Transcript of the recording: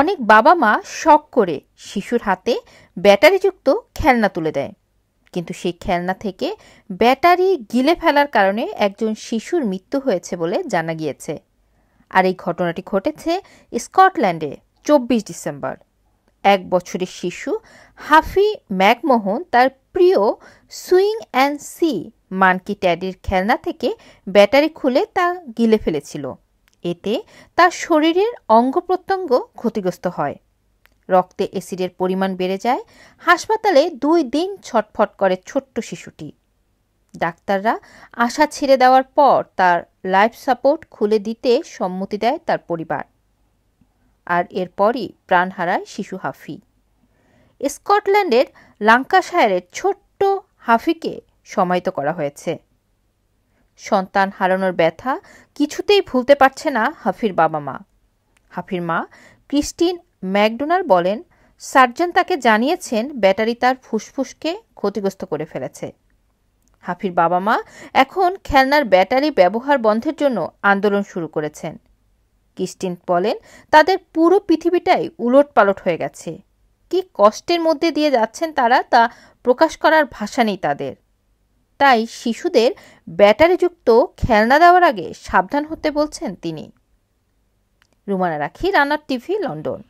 অনেক বাবা মা শখ করে শিশুর হাতে ব্যাটারিযুক্ত খেলনা তুলে দেয় কিন্তু সেই খেলনা থেকে ব্যাটারি গিলে ফেলার কারণে একজন শিশুর মৃত্যু হয়েছে বলে জানা গিয়েছে আর এই ঘটনাটি ঘটেছে স্কটল্যান্ডে চব্বিশ ডিসেম্বর এক বছরের শিশু হাফি ম্যাকমোহন তার প্রিয় সুইং অ্যান্ড সি মানকি ট্যাডির খেলনা থেকে ব্যাটারি খুলে তা গিলে ফেলেছিল এতে তার শরীরের অঙ্গ প্রত্যঙ্গ ক্ষতিগ্রস্ত হয় রক্তে অ্যাসিডের পরিমাণ বেড়ে যায় হাসপাতালে দুই দিন ছটফট করে ছোট্ট শিশুটি ডাক্তাররা আশা ছেড়ে দেওয়ার পর তার লাইফ সাপোর্ট খুলে দিতে সম্মতি দেয় তার পরিবার আর এরপরই প্রাণ হারায় শিশু হাফি স্কটল্যান্ডের লাঙ্কাশায়ারের ছোট্ট হাফিকে সমাহিত করা হয়েছে সন্তান হারানোর ব্যথা কিছুতেই ভুলতে পারছে না হাফির বাবা মা হাফির মা ক্রিস্টিন ম্যাকডোনার বলেন সার্জন তাকে জানিয়েছেন ব্যাটারি তার ফুসফুসকে ক্ষতিগ্রস্ত করে ফেলেছে হাফির বাবা মা এখন খেলনার ব্যাটারি ব্যবহার বন্ধের জন্য আন্দোলন শুরু করেছেন কিস্টিন বলেন তাদের পুরো পৃথিবীটাই উলট পালট হয়ে গেছে কি কষ্টের মধ্যে দিয়ে যাচ্ছেন তারা তা প্রকাশ করার ভাষা নেই তাদের তাই শিশুদের ব্যাটারিযুক্ত খেলনা দেওয়ার আগে সাবধান হতে বলছেন তিনি রুমানা রাখি রানার টিভি লন্ডন